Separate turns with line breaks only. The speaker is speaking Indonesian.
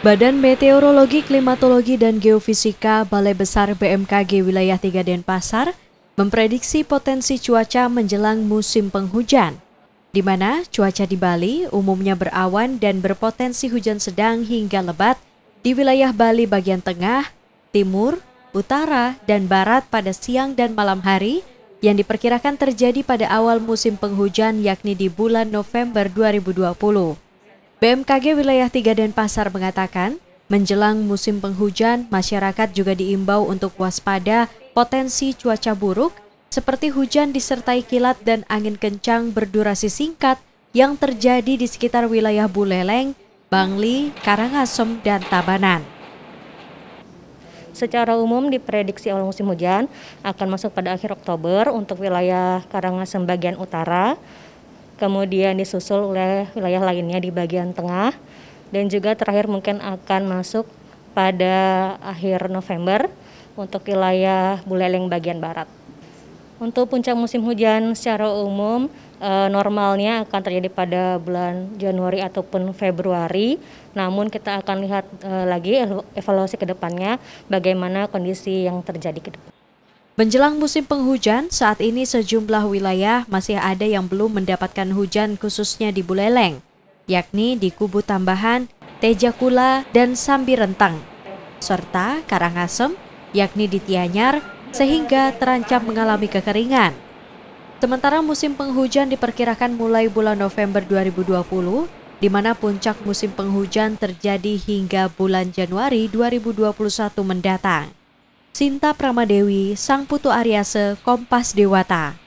Badan Meteorologi, Klimatologi, dan Geofisika Balai Besar BMKG Wilayah 3 Denpasar memprediksi potensi cuaca menjelang musim penghujan, di mana cuaca di Bali umumnya berawan dan berpotensi hujan sedang hingga lebat di wilayah Bali bagian tengah, timur, utara, dan barat pada siang dan malam hari yang diperkirakan terjadi pada awal musim penghujan yakni di bulan November 2020. BMKG Wilayah 3 Denpasar mengatakan, menjelang musim penghujan, masyarakat juga diimbau untuk waspada potensi cuaca buruk seperti hujan disertai kilat dan angin kencang berdurasi singkat yang terjadi di sekitar wilayah Buleleng, Bangli, Karangasem, dan Tabanan.
Secara umum diprediksi awal musim hujan akan masuk pada akhir Oktober untuk wilayah Karangasem bagian utara, kemudian disusul oleh wilayah lainnya di bagian tengah, dan juga terakhir mungkin akan masuk pada akhir November untuk wilayah Buleleng bagian barat. Untuk puncak musim hujan secara umum eh, normalnya akan terjadi pada bulan Januari ataupun Februari. Namun kita akan lihat eh, lagi evaluasi ke depannya bagaimana kondisi yang terjadi ke depan.
Menjelang musim penghujan, saat ini sejumlah wilayah masih ada yang belum mendapatkan hujan khususnya di Buleleng, yakni di Kubu Tambahan, Tejakula, dan Sambirentang, serta Karangasem, yakni di Tianyar, sehingga terancam mengalami kekeringan. Sementara musim penghujan diperkirakan mulai bulan November 2020, di mana puncak musim penghujan terjadi hingga bulan Januari 2021 mendatang. Sinta Pramadewi, Sang Putu Aryase, Kompas Dewata.